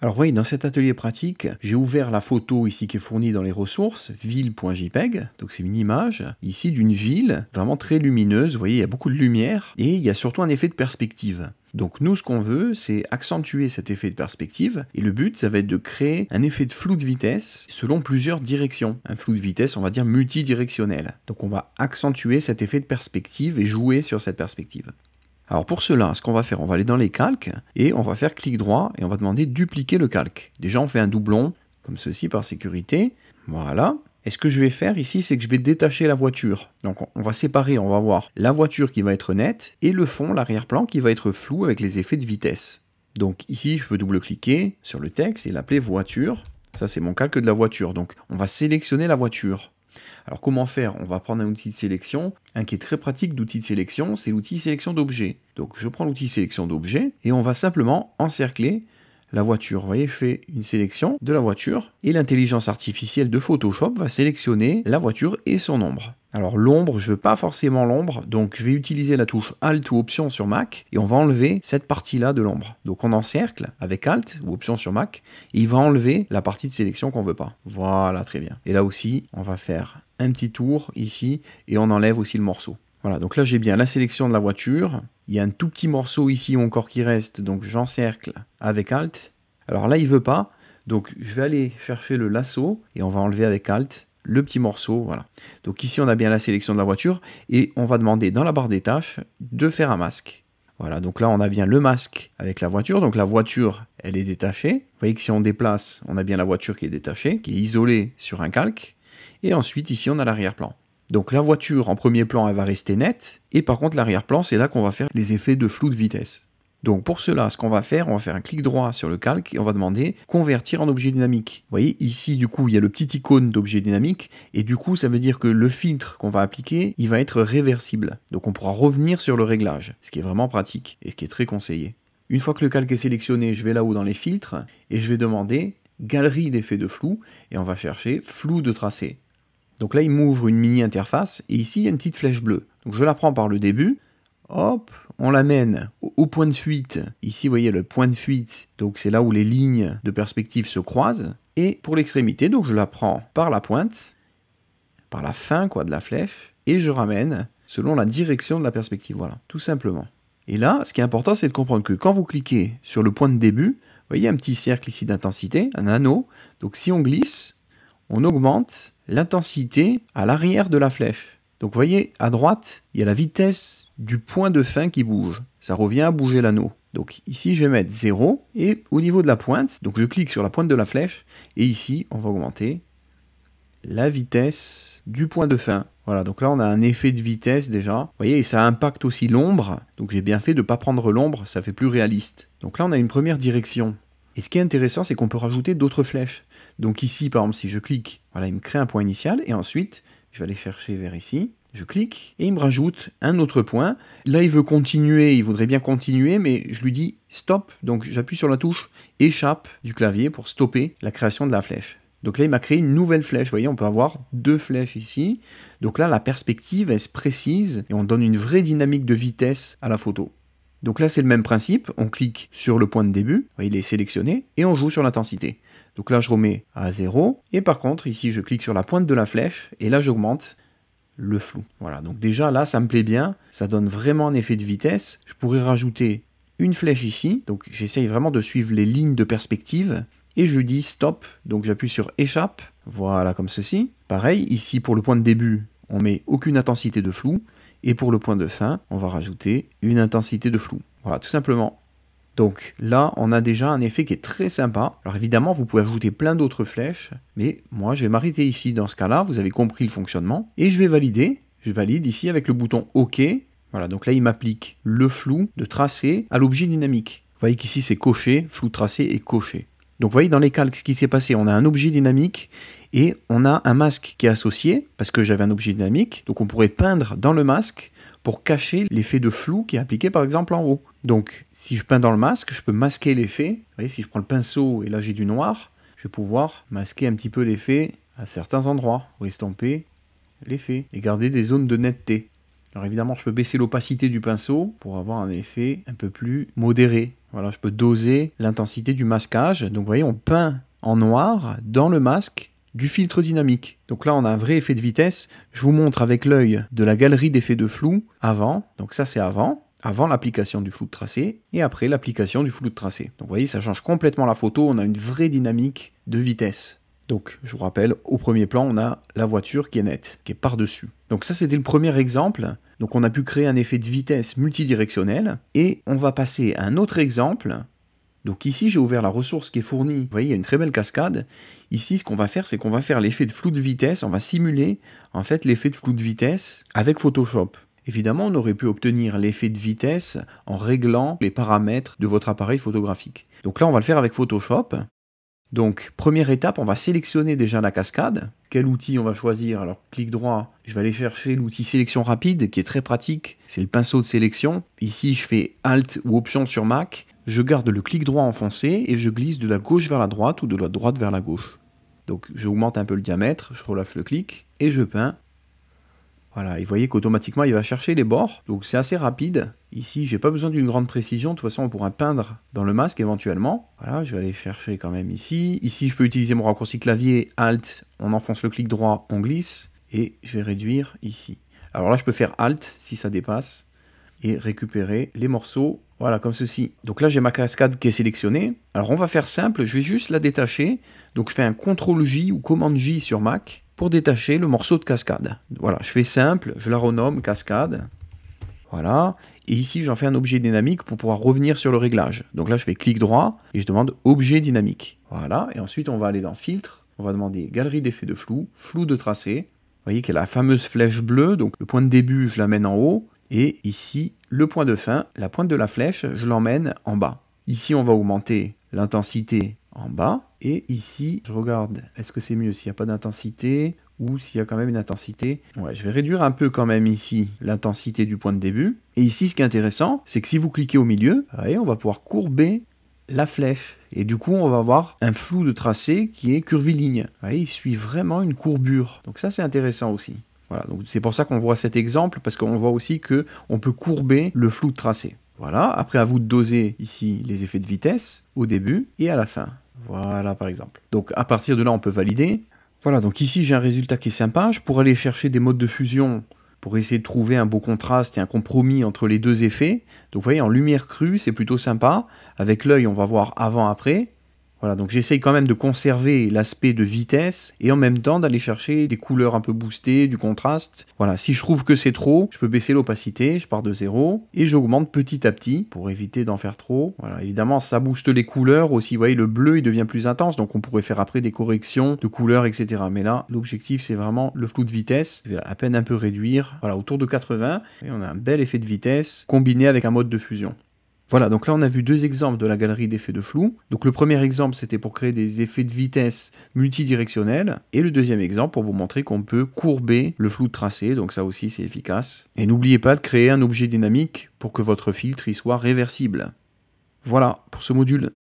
Alors voyez, dans cet atelier pratique, j'ai ouvert la photo ici qui est fournie dans les ressources, ville.jpg, e donc c'est une image ici d'une ville vraiment très lumineuse, vous voyez, il y a beaucoup de lumière et il y a surtout un effet de perspective. Donc nous, ce qu'on veut, c'est accentuer cet effet de perspective, et le but, ça va être de créer un effet de flou de vitesse selon plusieurs directions. Un flou de vitesse, on va dire multidirectionnel. Donc on va accentuer cet effet de perspective et jouer sur cette perspective. Alors pour cela, ce qu'on va faire, on va aller dans les calques et on va faire clic droit et on va demander dupliquer le calque. Déjà, on fait un doublon comme ceci par sécurité. Voilà. Et ce que je vais faire ici, c'est que je vais détacher la voiture. Donc on va séparer, on va voir la voiture qui va être nette et le fond, l'arrière-plan qui va être flou avec les effets de vitesse. Donc ici, je peux double-cliquer sur le texte et l'appeler voiture. Ça, c'est mon calque de la voiture. Donc on va sélectionner la voiture. Alors comment faire On va prendre un outil de sélection, un qui est très pratique d'outil de sélection, c'est l'outil sélection d'objets. Donc je prends l'outil sélection d'objets et on va simplement encercler la voiture. Vous voyez, je une sélection de la voiture et l'intelligence artificielle de Photoshop va sélectionner la voiture et son ombre. Alors l'ombre, je veux pas forcément l'ombre, donc je vais utiliser la touche Alt ou Option sur Mac, et on va enlever cette partie-là de l'ombre. Donc on encercle avec Alt ou Option sur Mac, et il va enlever la partie de sélection qu'on veut pas. Voilà, très bien. Et là aussi, on va faire un petit tour ici, et on enlève aussi le morceau. Voilà, donc là j'ai bien la sélection de la voiture, il y a un tout petit morceau ici encore qui reste, donc j'encercle avec Alt. Alors là il veut pas, donc je vais aller chercher le lasso, et on va enlever avec Alt, le petit morceau, voilà. Donc ici, on a bien la sélection de la voiture et on va demander dans la barre des tâches de faire un masque. Voilà, donc là, on a bien le masque avec la voiture. Donc la voiture, elle est détachée. Vous voyez que si on déplace, on a bien la voiture qui est détachée, qui est isolée sur un calque. Et ensuite, ici, on a l'arrière-plan. Donc la voiture, en premier plan, elle va rester nette. Et par contre, l'arrière-plan, c'est là qu'on va faire les effets de flou de vitesse. Donc pour cela, ce qu'on va faire, on va faire un clic droit sur le calque et on va demander convertir en objet dynamique. Vous voyez, ici du coup, il y a le petit icône d'objet dynamique et du coup, ça veut dire que le filtre qu'on va appliquer, il va être réversible. Donc on pourra revenir sur le réglage, ce qui est vraiment pratique et ce qui est très conseillé. Une fois que le calque est sélectionné, je vais là-haut dans les filtres et je vais demander galerie d'effets de flou et on va chercher flou de tracé. Donc là, il m'ouvre une mini interface et ici, il y a une petite flèche bleue. Donc je la prends par le début. Hop, on l'amène au point de fuite. Ici, vous voyez le point de fuite, donc c'est là où les lignes de perspective se croisent. Et pour l'extrémité, donc je la prends par la pointe, par la fin quoi, de la flèche, et je ramène selon la direction de la perspective. Voilà, tout simplement. Et là, ce qui est important, c'est de comprendre que quand vous cliquez sur le point de début, vous voyez un petit cercle ici d'intensité, un anneau. Donc si on glisse, on augmente l'intensité à l'arrière de la flèche. Donc vous voyez, à droite, il y a la vitesse du point de fin qui bouge. Ça revient à bouger l'anneau. Donc ici, je vais mettre 0 et au niveau de la pointe, donc je clique sur la pointe de la flèche et ici, on va augmenter la vitesse du point de fin. Voilà, donc là on a un effet de vitesse déjà. Vous voyez, et ça impacte aussi l'ombre. Donc j'ai bien fait de ne pas prendre l'ombre, ça fait plus réaliste. Donc là on a une première direction. Et ce qui est intéressant, c'est qu'on peut rajouter d'autres flèches. Donc ici, par exemple, si je clique, voilà, il me crée un point initial. Et ensuite, je vais aller chercher vers ici. Je clique et il me rajoute un autre point. Là, il veut continuer, il voudrait bien continuer, mais je lui dis stop. Donc j'appuie sur la touche échappe du clavier pour stopper la création de la flèche. Donc là, il m'a créé une nouvelle flèche. Vous voyez, on peut avoir deux flèches ici. Donc là, la perspective, elle se précise et on donne une vraie dynamique de vitesse à la photo. Donc là, c'est le même principe. On clique sur le point de début. il est sélectionné et on joue sur l'intensité. Donc là, je remets à 0. Et par contre, ici, je clique sur la pointe de la flèche et là, j'augmente le flou. Voilà, donc déjà là, ça me plaît bien, ça donne vraiment un effet de vitesse. Je pourrais rajouter une flèche ici, donc j'essaye vraiment de suivre les lignes de perspective, et je dis stop, donc j'appuie sur échappe, voilà comme ceci. Pareil, ici pour le point de début, on met aucune intensité de flou, et pour le point de fin, on va rajouter une intensité de flou. Voilà, tout simplement donc là, on a déjà un effet qui est très sympa. Alors évidemment, vous pouvez ajouter plein d'autres flèches, mais moi je vais m'arrêter ici dans ce cas-là, vous avez compris le fonctionnement, et je vais valider. Je valide ici avec le bouton OK. Voilà, donc là il m'applique le flou de tracé à l'objet dynamique. Vous voyez qu'ici c'est coché, flou tracé est coché. Donc vous voyez dans les calques ce qui s'est passé, on a un objet dynamique et on a un masque qui est associé, parce que j'avais un objet dynamique, donc on pourrait peindre dans le masque pour cacher l'effet de flou qui est appliqué par exemple en haut. Donc, si je peins dans le masque, je peux masquer l'effet. Vous voyez, si je prends le pinceau et là j'ai du noir, je vais pouvoir masquer un petit peu l'effet à certains endroits, ou estomper l'effet, et garder des zones de netteté. Alors évidemment, je peux baisser l'opacité du pinceau pour avoir un effet un peu plus modéré. Voilà, je peux doser l'intensité du masquage. Donc vous voyez, on peint en noir dans le masque du filtre dynamique. Donc là, on a un vrai effet de vitesse. Je vous montre avec l'œil de la galerie d'effets de flou avant. Donc ça, c'est avant avant l'application du flou de tracé et après l'application du flou de tracé. Donc vous voyez, ça change complètement la photo, on a une vraie dynamique de vitesse. Donc je vous rappelle, au premier plan, on a la voiture qui est nette, qui est par-dessus. Donc ça, c'était le premier exemple. Donc on a pu créer un effet de vitesse multidirectionnel. Et on va passer à un autre exemple. Donc ici, j'ai ouvert la ressource qui est fournie. Vous voyez, il y a une très belle cascade. Ici, ce qu'on va faire, c'est qu'on va faire l'effet de flou de vitesse. On va simuler, en fait, l'effet de flou de vitesse avec Photoshop. Évidemment, on aurait pu obtenir l'effet de vitesse en réglant les paramètres de votre appareil photographique. Donc là, on va le faire avec Photoshop. Donc, première étape, on va sélectionner déjà la cascade. Quel outil on va choisir Alors, clic droit, je vais aller chercher l'outil sélection rapide qui est très pratique. C'est le pinceau de sélection. Ici, je fais Alt ou Option sur Mac. Je garde le clic droit enfoncé et je glisse de la gauche vers la droite ou de la droite vers la gauche. Donc, j'augmente un peu le diamètre, je relâche le clic et je peins voilà, et vous voyez qu'automatiquement il va chercher les bords, donc c'est assez rapide. Ici, j'ai pas besoin d'une grande précision, de toute façon on pourra peindre dans le masque éventuellement. Voilà, je vais aller chercher quand même ici. Ici, je peux utiliser mon raccourci clavier, Alt, on enfonce le clic droit, on glisse, et je vais réduire ici. Alors là, je peux faire Alt si ça dépasse, et récupérer les morceaux, voilà, comme ceci. Donc là, j'ai ma cascade qui est sélectionnée. Alors on va faire simple, je vais juste la détacher. Donc je fais un CTRL-J ou Command-J sur Mac, détacher le morceau de cascade. Voilà, je fais simple, je la renomme cascade. Voilà. Et ici, j'en fais un objet dynamique pour pouvoir revenir sur le réglage. Donc là, je fais clic droit et je demande objet dynamique. Voilà. Et ensuite, on va aller dans filtre. On va demander galerie d'effets de flou, flou de tracé. Vous voyez qu'elle a la fameuse flèche bleue. Donc le point de début, je l'amène en haut. Et ici, le point de fin, la pointe de la flèche, je l'emmène en bas. Ici, on va augmenter l'intensité en bas. Et ici, je regarde, est-ce que c'est mieux s'il n'y a pas d'intensité ou s'il y a quand même une intensité. Ouais, je vais réduire un peu quand même ici l'intensité du point de début. Et ici, ce qui est intéressant, c'est que si vous cliquez au milieu, on va pouvoir courber la flèche. Et du coup, on va avoir un flou de tracé qui est curviligne. il suit vraiment une courbure. Donc ça, c'est intéressant aussi. Voilà, donc c'est pour ça qu'on voit cet exemple, parce qu'on voit aussi que on peut courber le flou de tracé. Voilà, après à vous de doser ici les effets de vitesse au début et à la fin. Voilà, par exemple. Donc à partir de là, on peut valider. Voilà, donc ici, j'ai un résultat qui est sympa. Je pourrais aller chercher des modes de fusion pour essayer de trouver un beau contraste et un compromis entre les deux effets. Donc vous voyez, en lumière crue, c'est plutôt sympa. Avec l'œil, on va voir avant-après. Voilà, donc j'essaye quand même de conserver l'aspect de vitesse et en même temps d'aller chercher des couleurs un peu boostées, du contraste. Voilà, si je trouve que c'est trop, je peux baisser l'opacité, je pars de zéro et j'augmente petit à petit pour éviter d'en faire trop. Voilà, évidemment, ça booste les couleurs aussi. Vous voyez, le bleu, il devient plus intense, donc on pourrait faire après des corrections de couleurs, etc. Mais là, l'objectif, c'est vraiment le flou de vitesse. Je vais à peine un peu réduire, voilà, autour de 80. Et on a un bel effet de vitesse combiné avec un mode de fusion. Voilà, donc là on a vu deux exemples de la galerie d'effets de flou. Donc le premier exemple c'était pour créer des effets de vitesse multidirectionnels et le deuxième exemple pour vous montrer qu'on peut courber le flou de tracé, donc ça aussi c'est efficace. Et n'oubliez pas de créer un objet dynamique pour que votre filtre y soit réversible. Voilà pour ce module.